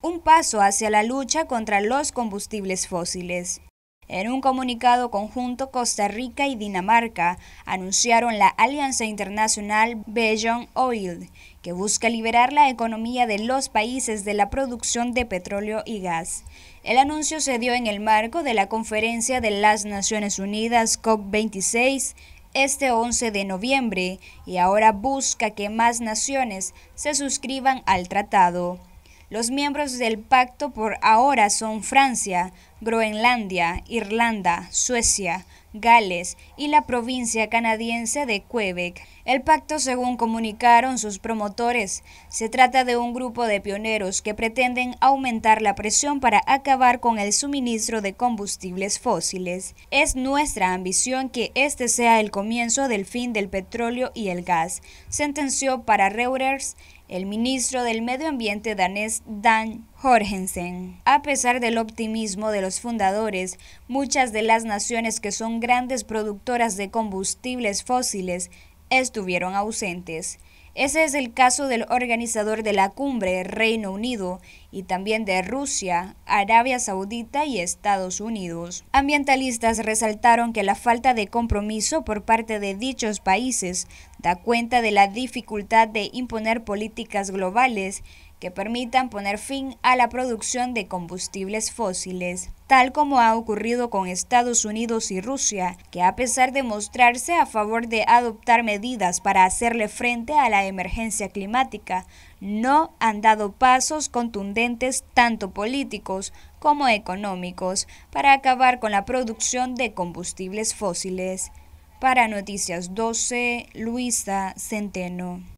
un paso hacia la lucha contra los combustibles fósiles. En un comunicado conjunto, Costa Rica y Dinamarca anunciaron la alianza internacional Beyond Oil, que busca liberar la economía de los países de la producción de petróleo y gas. El anuncio se dio en el marco de la conferencia de las Naciones Unidas COP26 este 11 de noviembre y ahora busca que más naciones se suscriban al tratado. Los miembros del pacto por ahora son Francia, Groenlandia, Irlanda, Suecia, Gales y la provincia canadiense de Quebec. El pacto, según comunicaron sus promotores, se trata de un grupo de pioneros que pretenden aumentar la presión para acabar con el suministro de combustibles fósiles. Es nuestra ambición que este sea el comienzo del fin del petróleo y el gas, sentenció para Reuters el ministro del Medio Ambiente danés Dan Jorgensen. A pesar del optimismo de los fundadores, muchas de las naciones que son grandes productoras de combustibles fósiles estuvieron ausentes. Ese es el caso del organizador de la cumbre, Reino Unido, y también de Rusia, Arabia Saudita y Estados Unidos. Ambientalistas resaltaron que la falta de compromiso por parte de dichos países da cuenta de la dificultad de imponer políticas globales que permitan poner fin a la producción de combustibles fósiles, tal como ha ocurrido con Estados Unidos y Rusia, que a pesar de mostrarse a favor de adoptar medidas para hacerle frente a la emergencia climática, no han dado pasos contundentes tanto políticos como económicos para acabar con la producción de combustibles fósiles. Para Noticias 12, Luisa Centeno.